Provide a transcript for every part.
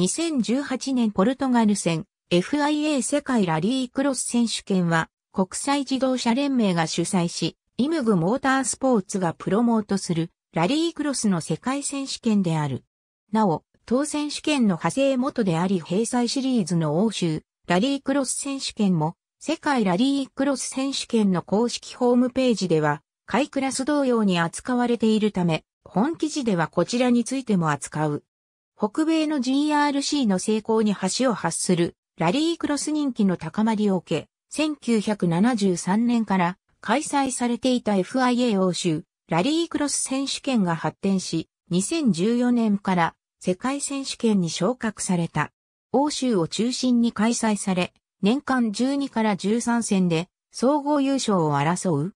2018年ポルトガル戦 FIA 世界ラリークロス選手権は国際自動車連盟が主催し、イムグモータースポーツがプロモートするラリークロスの世界選手権である。なお、当選手権の派生元であり閉鎖シリーズの欧州ラリークロス選手権も世界ラリークロス選手権の公式ホームページでは、海クラス同様に扱われているため、本記事ではこちらについても扱う。北米の GRC の成功に橋を発するラリークロス人気の高まりを受け、1973年から開催されていた FIA 欧州ラリークロス選手権が発展し、2014年から世界選手権に昇格された。欧州を中心に開催され、年間12から13戦で総合優勝を争う。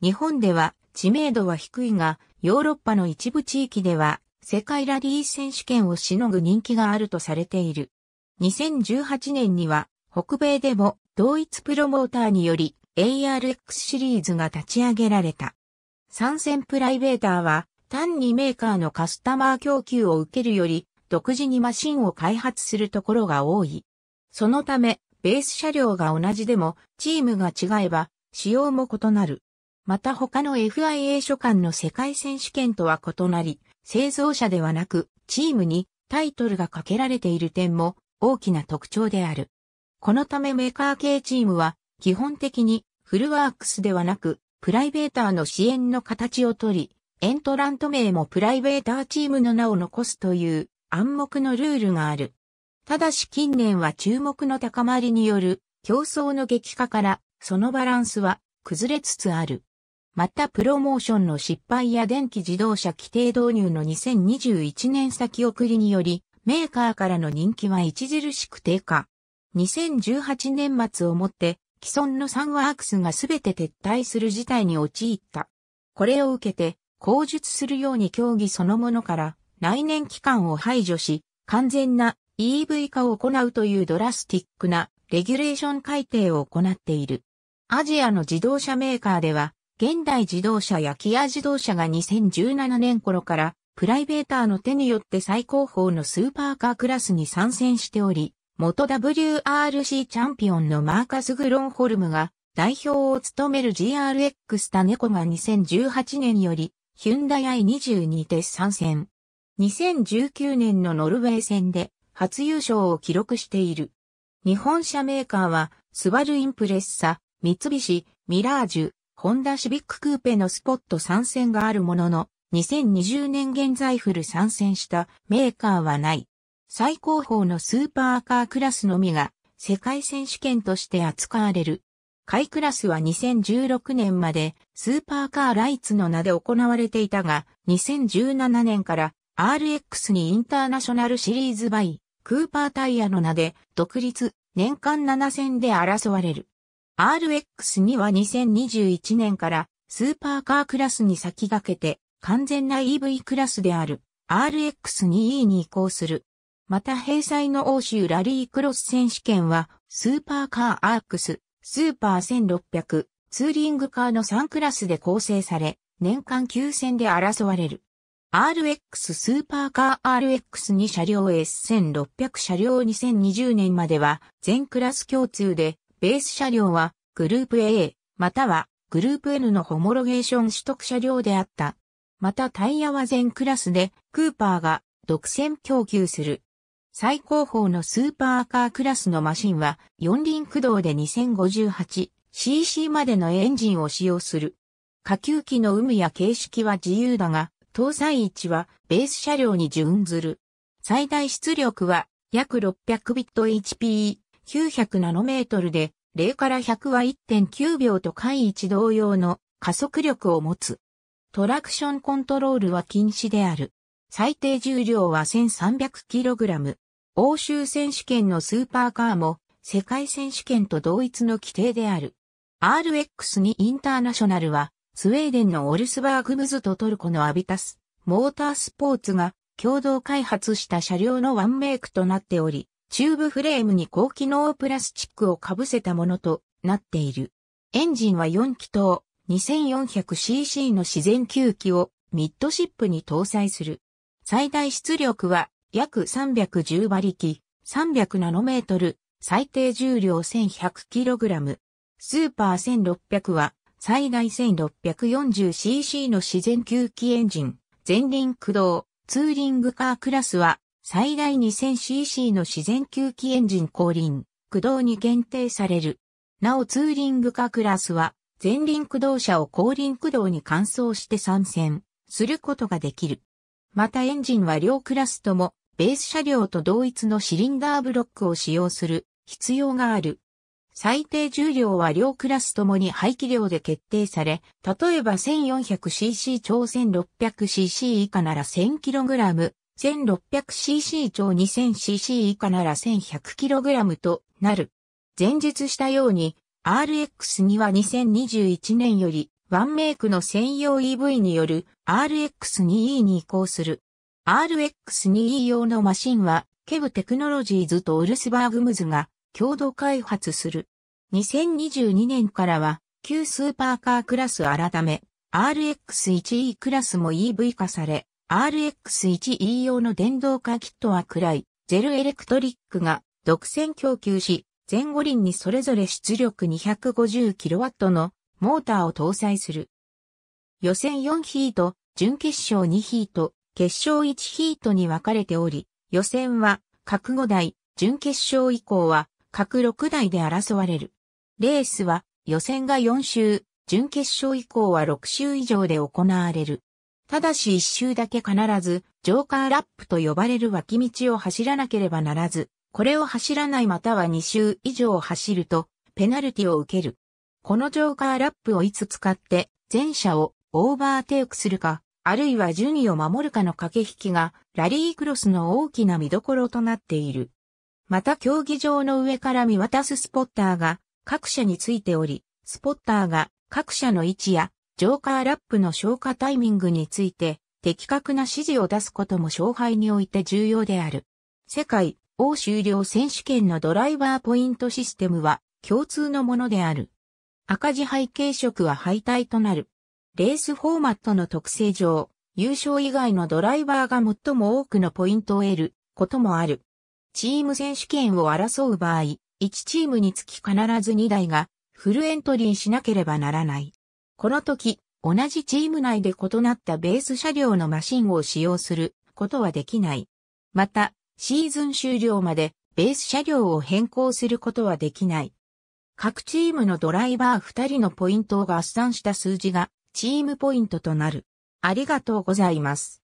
日本では知名度は低いが、ヨーロッパの一部地域では世界ラリー選手権をしのぐ人気があるとされている。2018年には、北米でも同一プロモーターにより ARX シリーズが立ち上げられた。参戦プライベーターは、単にメーカーのカスタマー供給を受けるより、独自にマシンを開発するところが多い。そのため、ベース車両が同じでも、チームが違えば、仕様も異なる。また他の FIA 所管の世界選手権とは異なり、製造者ではなく、チームにタイトルがかけられている点も大きな特徴である。このためメーカー系チームは基本的にフルワークスではなくプライベーターの支援の形をとり、エントラント名もプライベーターチームの名を残すという暗黙のルールがある。ただし近年は注目の高まりによる競争の激化からそのバランスは崩れつつある。またプロモーションの失敗や電気自動車規定導入の2021年先送りにより、メーカーからの人気は著しく低下。2018年末をもって、既存のサンワークスがすべて撤退する事態に陥った。これを受けて、口述するように競技そのものから来年期間を排除し、完全な EV 化を行うというドラスティックなレギュレーション改定を行っている。アジアの自動車メーカーでは、現代自動車やキア自動車が2017年頃からプライベーターの手によって最高峰のスーパーカークラスに参戦しており、元 WRC チャンピオンのマーカス・グロンホルムが代表を務める GRX タネコが2018年よりヒュンダイ i22 で参戦。2019年のノルウェー戦で初優勝を記録している。日本車メーカーはスバルインプレッサ、三菱、ミラージュ、ホンダシビッククーペのスポット参戦があるものの、2020年現在フル参戦したメーカーはない。最高峰のスーパーカークラスのみが世界選手権として扱われる。海クラスは2016年までスーパーカーライツの名で行われていたが、2017年から RX にインターナショナルシリーズバイ、クーパータイヤの名で独立、年間7戦で争われる。RX2 は2021年からスーパーカークラスに先駆けて完全な EV クラスである RX2E に移行する。また閉載の欧州ラリークロス選手権はスーパーカーアークス、スーパー1600、ツーリングカーの3クラスで構成され、年間9戦で争われる。RX スーパーカー RX2 車両 S1600 車両2020年までは全クラス共通でベース車両はグループ A またはグループ N のホモロゲーション取得車両であった。またタイヤは全クラスでクーパーが独占供給する。最高峰のスーパーカークラスのマシンは四輪駆動で 2058cc までのエンジンを使用する。下級機の有無や形式は自由だが、搭載位置はベース車両に準ずる。最大出力は約600ビット HP。900ナノメートルで、0から100は1.9秒と回一同様の加速力を持つ。トラクションコントロールは禁止である。最低重量は 1300kg。欧州選手権のスーパーカーも世界選手権と同一の規定である。RX2 インターナショナルはスウェーデンのオルスバーグムズとトルコのアビタス、モータースポーツが共同開発した車両のワンメイクとなっており、チューブフレームに高機能プラスチックを被せたものとなっている。エンジンは4気筒 2400cc の自然吸気をミッドシップに搭載する。最大出力は約310馬力、300ナノメートル、最低重量 1100kg。スーパー1600は最大 1640cc の自然吸気エンジン、前輪駆動、ツーリングカークラスは最大 2000cc の自然吸気エンジン後輪、駆動に限定される。なおツーリング化クラスは、前輪駆動車を後輪駆動に換装して参戦することができる。またエンジンは両クラスとも、ベース車両と同一のシリンダーブロックを使用する必要がある。最低重量は両クラスともに排気量で決定され、例えば 1400cc 超 1600cc 以下なら 1000kg、1600cc 超 2000cc 以下なら 1100kg となる。前述したように、RX には2021年より、ワンメイクの専用 EV による RX2E に移行する。RX2E 用のマシンは、ケブテクノロジーズとウルスバーグムズが共同開発する。2022年からは、旧スーパーカークラス改め、RX1E クラスも EV 化され、RX1E 用の電動化キットは暗い、ゼルエレクトリックが独占供給し、前後輪にそれぞれ出力 250kW のモーターを搭載する。予選4ヒート、準決勝2ヒート、決勝1ヒートに分かれており、予選は各5台、準決勝以降は各6台で争われる。レースは予選が4周、準決勝以降は6周以上で行われる。ただし一周だけ必ず、ジョーカーラップと呼ばれる脇道を走らなければならず、これを走らないまたは2周以上走ると、ペナルティを受ける。このジョーカーラップをいつ使って、前者をオーバーテイクするか、あるいは順位を守るかの駆け引きが、ラリークロスの大きな見どころとなっている。また競技場の上から見渡すスポッターが、各社についており、スポッターが各社の位置やジョーカーラップの消化タイミングについて、的確な指示を出すことも勝敗において重要である。世界、欧州量選手権のドライバーポイントシステムは共通のものである。赤字背景色は敗退となる。レースフォーマットの特性上、優勝以外のドライバーが最も多くのポイントを得ることもある。チーム選手権を争う場合、1チームにつき必ず2台がフルエントリーしなければならない。この時、同じチーム内で異なったベース車両のマシンを使用することはできない。また、シーズン終了までベース車両を変更することはできない。各チームのドライバー2人のポイントを合算した数字がチームポイントとなる。ありがとうございます。